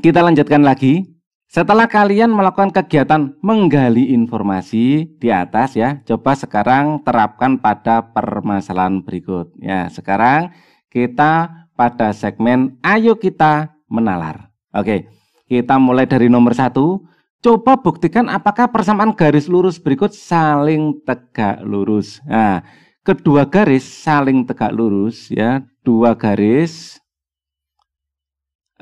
Kita lanjutkan lagi. Setelah kalian melakukan kegiatan menggali informasi di atas ya, coba sekarang terapkan pada permasalahan berikut. Ya, sekarang kita pada segmen Ayo Kita Menalar. Oke, kita mulai dari nomor satu. Coba buktikan apakah persamaan garis lurus berikut saling tegak lurus. Nah, kedua garis saling tegak lurus ya, dua garis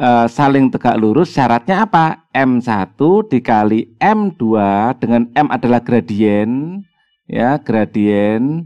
Eh, saling tegak lurus syaratnya apa? M1 dikali M2 dengan M adalah gradien ya, gradien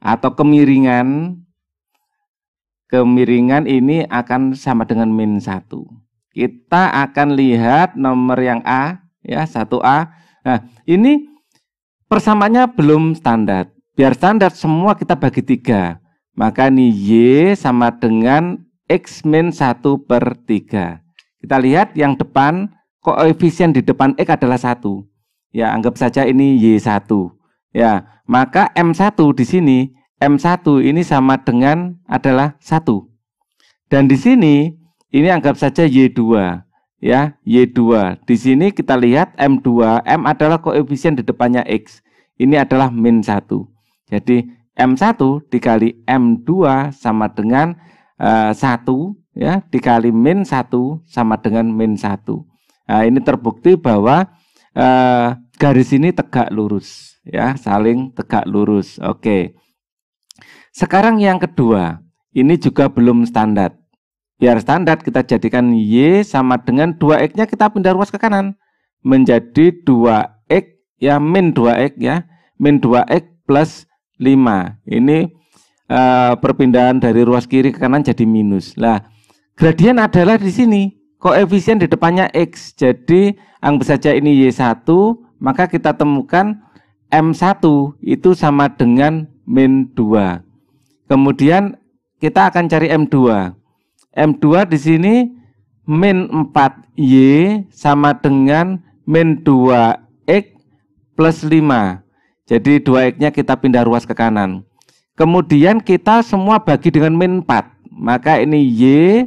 atau kemiringan. Kemiringan ini akan sama dengan min 1. Kita akan lihat nomor yang A ya, 1A. Nah, ini persamaannya belum standar. Biar standar semua kita bagi tiga. Maka nih Y sama dengan X-1 min per 3. Kita lihat yang depan, koefisien di depan X adalah 1. Ya, anggap saja ini Y1. Ya, maka M1 di sini, M1 ini sama dengan adalah 1. Dan di sini, ini anggap saja Y2. Ya, Y2. Di sini kita lihat M2, M adalah koefisien di depannya X. Ini adalah min 1. Jadi M1 dikali M2 sama dengan Eh, satu ya dikali min satu sama dengan min satu. Nah, ini terbukti bahwa eh, garis ini tegak lurus ya saling tegak lurus. Oke. Sekarang yang kedua ini juga belum standar. Biar standar kita jadikan Y sama dengan 2X-nya kita pindah ruas ke kanan. Menjadi 2X ya min 2X ya. Min 2X plus 5. Ini Eh, perpindahan dari ruas kiri ke kanan jadi minus. Lah, gradien adalah di sini koefisien di depannya x. Jadi anggap saja ini y1, maka kita temukan m1 itu sama dengan min 2. Kemudian kita akan cari m2. M2 di sini min 4y sama dengan min 2x plus 5. Jadi 2x-nya kita pindah ruas ke kanan. Kemudian kita semua bagi dengan min 4. Maka ini Y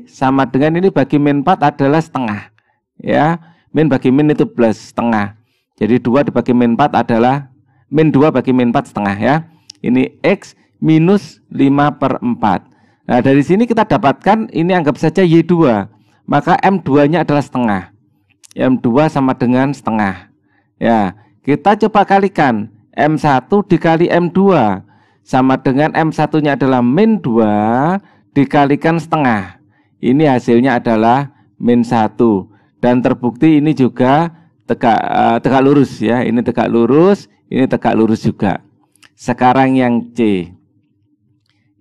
sama dengan ini bagi min 4 adalah setengah. Ya, min bagi min itu plus setengah. Jadi 2 dibagi min 4 adalah min 2 bagi min 4 setengah ya. Ini X minus 5 per 4. Nah dari sini kita dapatkan ini anggap saja Y2. Maka M2-nya adalah setengah. M2 sama dengan setengah. Ya, kita coba kalikan M1 dikali M2 sama dengan M1-nya adalah min 2 dikalikan setengah. Ini hasilnya adalah min 1. Dan terbukti ini juga tegak, uh, tegak lurus ya. Ini tegak lurus, ini tegak lurus juga. Sekarang yang C.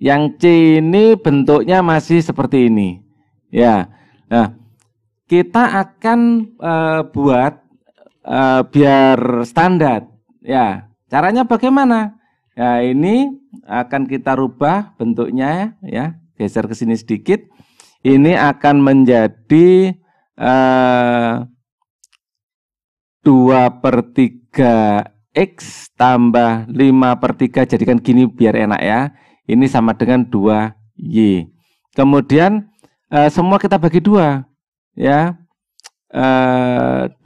Yang C ini bentuknya masih seperti ini. Ya. Nah, kita akan uh, buat uh, biar standar. Ya. Caranya bagaimana? Nah, ini akan kita rubah bentuknya ya, geser ke sini sedikit. Ini akan menjadi eh, dua eh, per 3 X tambah 5 per 3, jadikan gini biar enak ya. Ini sama dengan 2Y. Kemudian eh, semua kita bagi dua ya. Eh, 2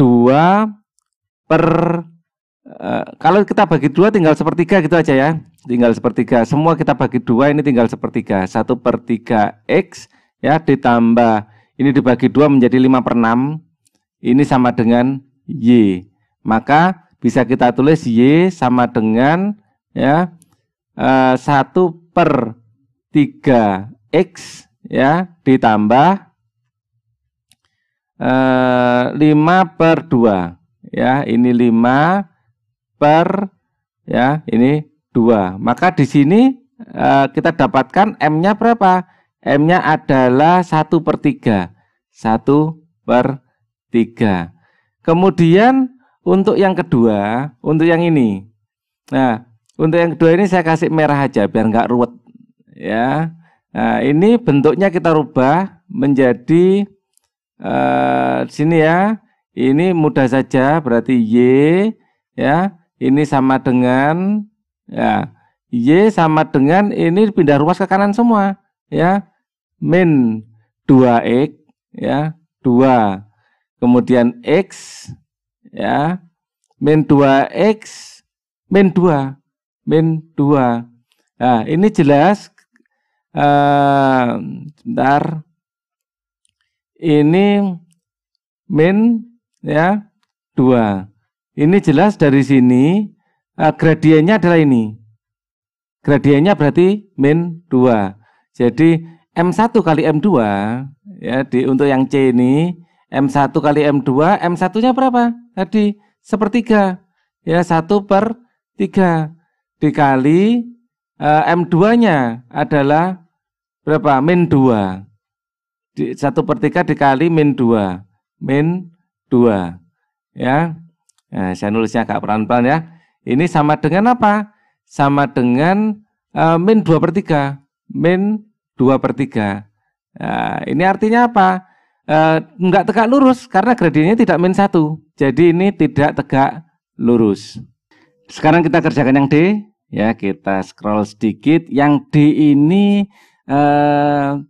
per 3. Eh, kalau kita bagi dua tinggal sepertiga gitu aja ya. Tinggal sepertiga. Semua kita bagi dua ini tinggal sepertiga. Satu per tiga X ya ditambah ini dibagi dua menjadi lima per enam. Ini sama dengan Y. Maka bisa kita tulis Y sama dengan ya eh, satu per tiga X ya ditambah eh, lima per dua. ya ini lima per ya ini dua. Maka di sini e, kita dapatkan m-nya berapa? M-nya adalah satu per tiga, satu per tiga. Kemudian untuk yang kedua, untuk yang ini, nah untuk yang kedua ini saya kasih merah aja biar nggak ruwet, ya. Nah, ini bentuknya kita rubah menjadi e, sini ya. Ini mudah saja berarti y, ya ini sama dengan ya Y sama dengan ini pindah ruas ke kanan semua ya min 2x ya 2 kemudian x ya min 2x min 2 min 2 nah ini jelas uh, eh, bentar ini min ya 2 ini jelas dari sini uh, gradiennya adalah ini. Gradiennya berarti min 2. Jadi M1 kali M2 ya di untuk yang C ini M1 kali M2, M1-nya berapa? Tadi sepertiga. Ya, 1 per 3 dikali uh, eh, M2-nya adalah berapa? Min 2. Di, 1 per 3 dikali min 2. Min 2. Ya, Nah, saya nulisnya agak pelan-pelan ya. Ini sama dengan apa? Sama dengan uh, min 2 per 3. Min 2 per 3. Nah, ini artinya apa? Uh, eh, enggak tegak lurus karena gradiennya tidak min 1. Jadi ini tidak tegak lurus. Sekarang kita kerjakan yang D. Ya, kita scroll sedikit. Yang D ini uh,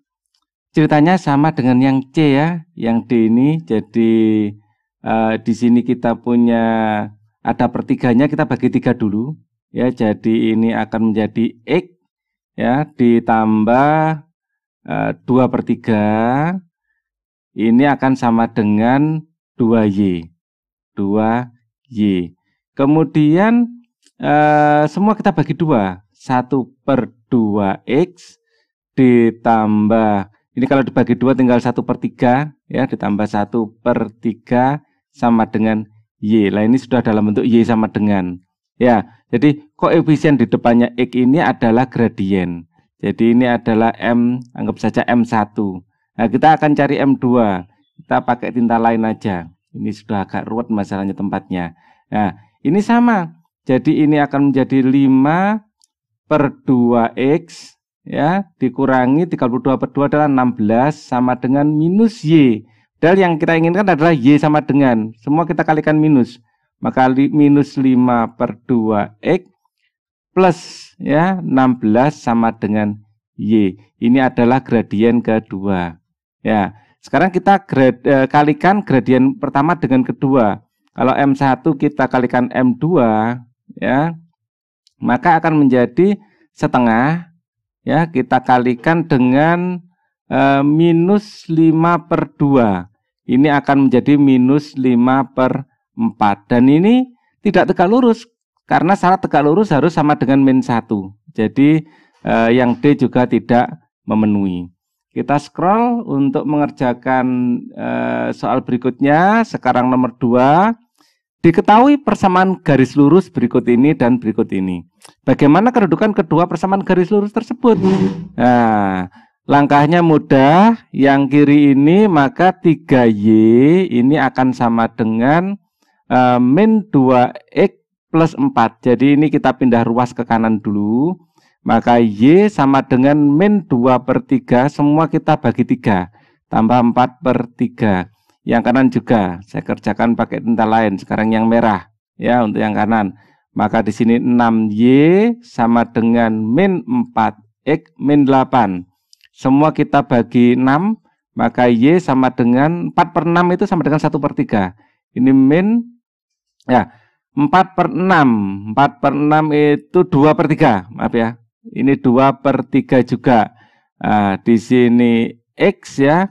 ceritanya sama dengan yang C ya. Yang D ini jadi uh, di sini kita punya ada pertiganya kita bagi tiga dulu ya jadi ini akan menjadi x ya ditambah eh, dua uh, per tiga ini akan sama dengan 2y 2y kemudian uh, semua kita bagi dua satu per 2x ditambah ini kalau dibagi dua tinggal satu per tiga ya ditambah satu per tiga sama dengan Y. Nah ini sudah dalam bentuk Y sama dengan. Ya, jadi koefisien di depannya X ini adalah gradien. Jadi ini adalah M, anggap saja M1. Nah, kita akan cari M2. Kita pakai tinta lain aja. Ini sudah agak ruwet masalahnya tempatnya. Nah, ini sama. Jadi ini akan menjadi 5 per 2X ya dikurangi 32 per 2 adalah 16 sama dengan minus Y. Dan yang kita inginkan adalah Y sama dengan. Semua kita kalikan minus. Maka li, minus 5 per 2X plus ya 16 sama dengan Y. Ini adalah gradien kedua. Ya, sekarang kita grad, eh, kalikan gradien pertama dengan kedua. Kalau M1 kita kalikan M2 ya, maka akan menjadi setengah ya kita kalikan dengan Eh, minus 5 per 2. Ini akan menjadi minus 5 per 4. Dan ini tidak tegak lurus. Karena syarat tegak lurus harus sama dengan min 1. Jadi eh, yang D juga tidak memenuhi. Kita scroll untuk mengerjakan eh, soal berikutnya. Sekarang nomor 2. Diketahui persamaan garis lurus berikut ini dan berikut ini. Bagaimana kedudukan kedua persamaan garis lurus tersebut? Nah, Langkahnya mudah, yang kiri ini maka 3Y ini akan sama dengan e, min 2X plus 4. Jadi ini kita pindah ruas ke kanan dulu. Maka Y sama dengan min 2 per 3, semua kita bagi 3. Tambah 4 per 3. Yang kanan juga, saya kerjakan pakai tinta lain. Sekarang yang merah, ya untuk yang kanan. Maka di sini 6Y sama dengan min 4X min 8 semua kita bagi 6, maka Y sama dengan 4 per 6 itu sama dengan 1 per 3. Ini min, ya, 4 per 6, 4 per 6 itu 2 per 3, maaf ya. Ini 2 per 3 juga. Nah, di sini X ya,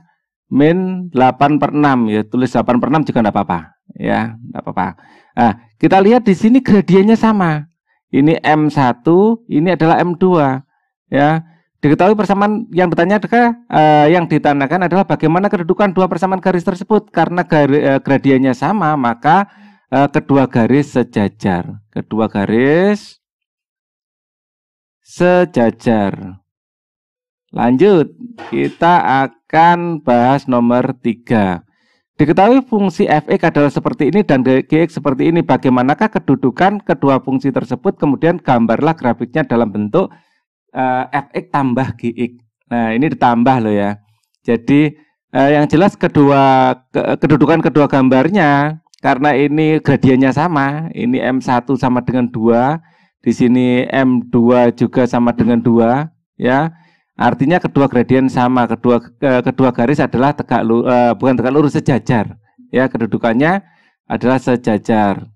min 8 per 6, ya tulis 8 per 6 juga enggak apa-apa. Ya, enggak apa-apa. Nah, kita lihat di sini gradiennya sama. Ini M1, ini adalah M2. Ya, Diketahui persamaan yang bertanya adalah uh, eh, yang ditanyakan adalah bagaimana kedudukan dua persamaan garis tersebut karena gari, uh, gradiennya sama maka uh, kedua garis sejajar. Kedua garis sejajar. Lanjut, kita akan bahas nomor tiga. Diketahui fungsi fx adalah seperti ini dan gx seperti ini. Bagaimanakah kedudukan kedua fungsi tersebut? Kemudian gambarlah grafiknya dalam bentuk uh, fx tambah gx. Nah ini ditambah loh ya. Jadi uh, yang jelas kedua ke, kedudukan kedua gambarnya karena ini gradiennya sama, ini M1 sama dengan 2, di sini M2 juga sama dengan 2, ya. Artinya kedua gradien sama, kedua eh, kedua garis adalah tegak lurus, uh, bukan tegak lurus sejajar, ya kedudukannya adalah sejajar.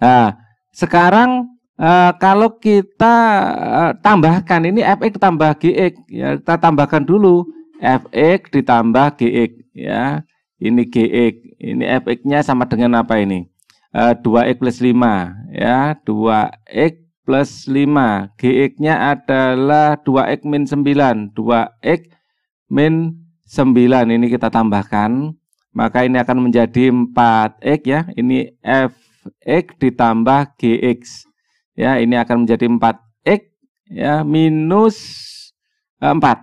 Nah, sekarang Uh, kalau kita uh, tambahkan ini fx tambah gx ya kita tambahkan dulu fx ditambah gx ya ini gx ini fx-nya sama dengan apa ini uh, eh, 2x plus 5 ya 2x plus 5 gx-nya adalah 2x min 9 2x min 9 ini kita tambahkan maka ini akan menjadi 4x ya ini fx ditambah gx ya ini akan menjadi 4x ya minus 4 eh,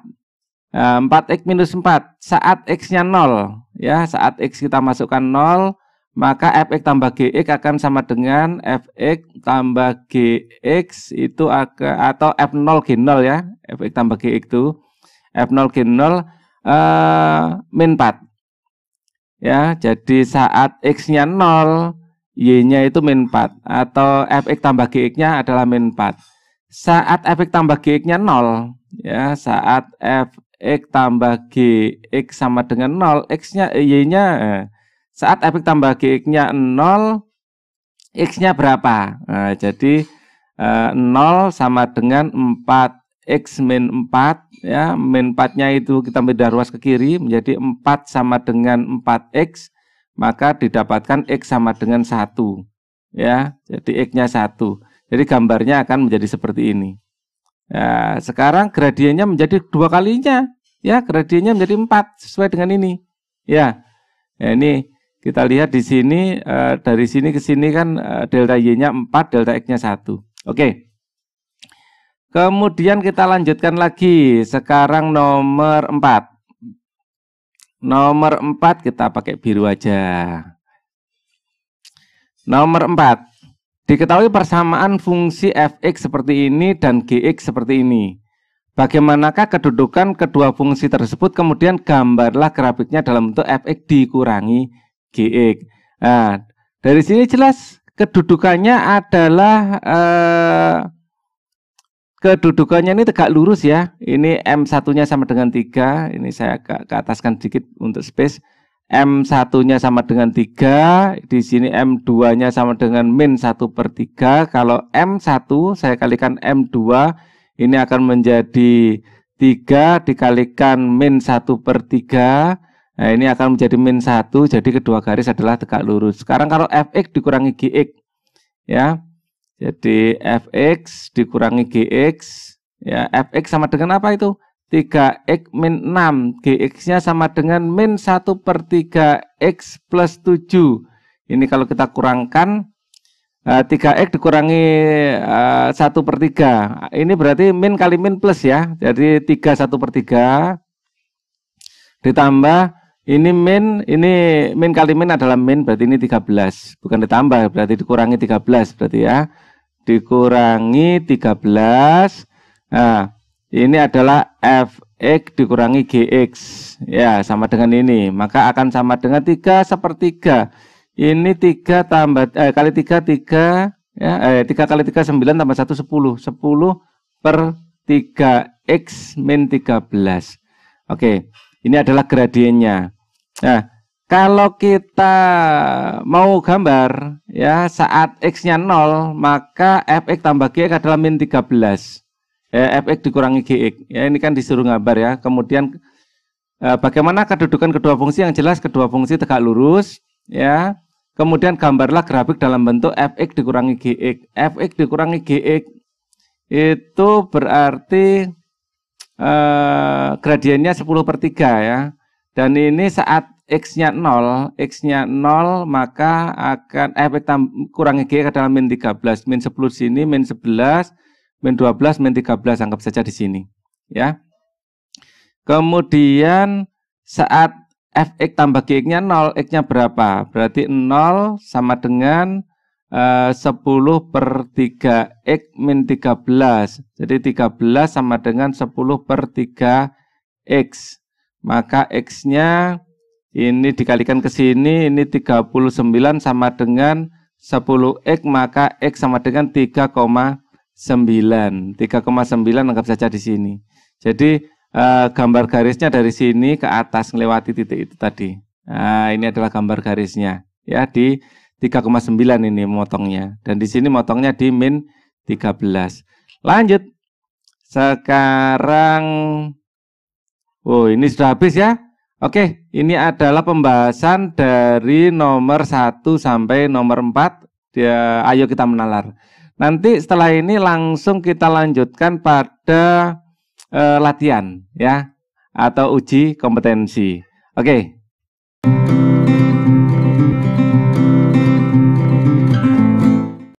4x eh, minus 4 saat x-nya 0 ya saat x kita masukkan 0 maka fx tambah gx akan sama dengan fx tambah gx itu akan atau f0 g0 ya fx tambah gx itu f0 g0 eh, min 4 ya jadi saat x-nya 0 Y-nya itu min 4 atau fx tambah gx-nya adalah min 4. Saat fx tambah gx-nya 0, ya, saat fx tambah gx sama dengan 0, x-nya eh, y-nya eh, saat fx tambah gx-nya 0, x-nya berapa? Nah, jadi eh, 0 sama dengan 4 x min 4 ya, min 4-nya itu kita pindah ruas ke kiri menjadi 4 sama dengan 4x maka didapatkan X sama dengan satu ya jadi X-nya satu jadi gambarnya akan menjadi seperti ini ya, sekarang gradiennya menjadi dua kalinya ya gradiennya menjadi empat sesuai dengan ini ya, ya ini kita lihat di sini eh, dari sini ke sini kan eh, delta y-nya empat, delta x-nya satu. Oke. Kemudian kita lanjutkan lagi sekarang nomor empat. Nomor 4 kita pakai biru aja. Nomor 4. Diketahui persamaan fungsi fx seperti ini dan gx seperti ini. Bagaimanakah kedudukan kedua fungsi tersebut kemudian gambarlah grafiknya dalam bentuk fx dikurangi gx. Nah, dari sini jelas kedudukannya adalah eh, kedudukannya ini tegak lurus ya. Ini M1-nya sama dengan 3. Ini saya agak ke ataskan sedikit untuk space. M1-nya sama dengan 3. Di sini M2-nya sama dengan min 1 per 3. Kalau M1 saya kalikan M2. Ini akan menjadi 3 dikalikan min 1 per 3. Nah, ini akan menjadi min 1. Jadi kedua garis adalah tegak lurus. Sekarang kalau Fx dikurangi Gx. Ya, jadi fx dikurangi gx ya fx sama dengan apa itu? 3x min 6 gx-nya sama dengan min 1 per 3x plus 7 ini kalau kita kurangkan 3x eh, dikurangi 1 eh, per 3 ini berarti min kali min plus ya jadi 3 1 per 3 ditambah ini min ini min kali min adalah min berarti ini 13 bukan ditambah berarti dikurangi 13 berarti ya dikurangi 13. Nah, ini adalah fx dikurangi gx. Ya, sama dengan ini. Maka akan sama dengan 3 sepertiga. Ini 3 tambah, eh, kali 3, 3. Ya, eh, 3 kali 3, 9 tambah 1, 10. 10 per 3x min 13. Oke, ini adalah gradiennya. Nah, kalau kita mau gambar ya saat x-nya 0 maka fx tambah gx adalah min 13. Ya, fx dikurangi gx. Ya ini kan disuruh gambar ya. Kemudian eh, bagaimana kedudukan kedua fungsi yang jelas kedua fungsi tegak lurus ya. Kemudian gambarlah grafik dalam bentuk fx dikurangi gx. fx dikurangi gx itu berarti eh, gradiennya 10 per 3 ya. Dan ini saat X-nya 0, X-nya 0 maka akan efek eh, kurang kurangnya G adalah min 13, min 10 sini, min 11, min 12, min 13 anggap saja di sini. Ya. Kemudian saat fx tambah gx-nya 0, x-nya berapa? Berarti 0 sama dengan eh, uh, 10 per 3x min 13. Jadi 13 sama dengan 10 per 3x. Maka X-nya ini dikalikan ke sini, ini 39 sama dengan 10X, maka X sama dengan 3,9. 3,9 anggap saja di sini. Jadi eh, gambar garisnya dari sini ke atas melewati titik itu tadi. Nah, ini adalah gambar garisnya. Ya, di 3,9 ini motongnya. Dan di sini motongnya di min 13. Lanjut. Sekarang Oh, ini sudah habis ya? Oke, ini adalah pembahasan dari nomor 1 sampai nomor 4. Ya, ayo kita menalar. Nanti setelah ini langsung kita lanjutkan pada eh, latihan ya atau uji kompetensi. Oke. Okay.